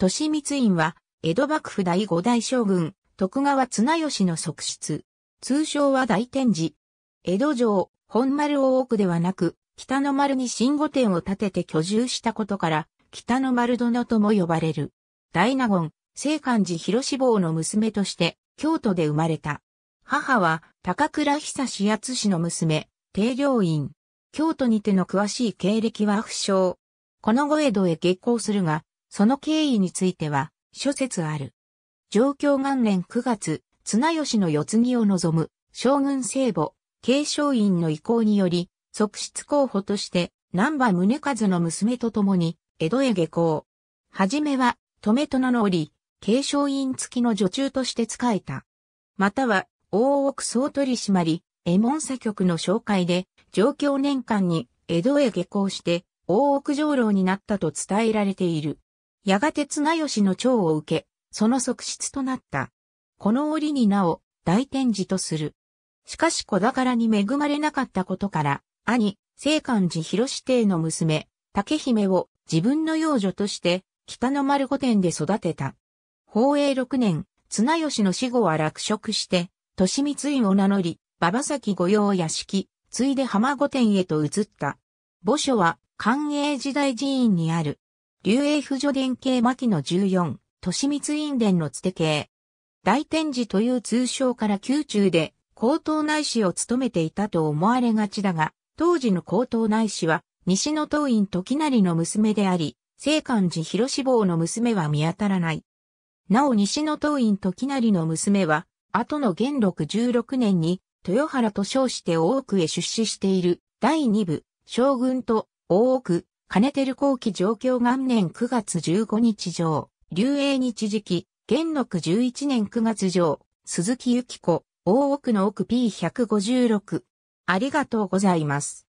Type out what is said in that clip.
利光院は、江戸幕府第五代将軍、徳川綱吉の側室。通称は大天寺。江戸城、本丸大奥ではなく、北の丸に新御殿を建てて居住したことから、北の丸殿とも呼ばれる。大納言、聖寛寺広志望の娘として、京都で生まれた。母は、高倉久志八氏の娘、定領院。京都にての詳しい経歴は不詳。この後江戸へ下校するが、その経緯については、諸説ある。状況元年9月、綱吉の四つ木を望む、将軍聖母、継承院の意向により、側室候補として、南波宗和の娘と共に、江戸へ下校。はじめは、留殿の折、継承院付きの女中として仕えた。または、大奥総取締、江門左曲の紹介で、状況年間に江戸へ下校して、大奥上老になったと伝えられている。やがて綱吉の長を受け、その側室となった。この折になお、大天寺とする。しかし子宝に恵まれなかったことから、兄、聖寛寺広師帝の娘、竹姫を自分の養女として、北の丸御殿で育てた。宝永六年、綱吉の死後は落職して、利光院を名乗り、馬場崎御用屋敷、ついで浜御殿へと移った。墓所は、寛永時代寺院にある。竜英婦女伝系牧野14、利光院伝のつて系。大天寺という通称から宮中で高等内史を務めていたと思われがちだが、当時の高等内史は西の東院時成の娘であり、聖寛寺広志望の娘は見当たらない。なお西の東院時成の娘は、後の元禄十六年に、豊原と称して大奥へ出資している、第二部、将軍と大奥、金照後期状況元年9月15日上、流英日時期、元禄11年9月上、鈴木由紀子、大奥の奥 P156。ありがとうございます。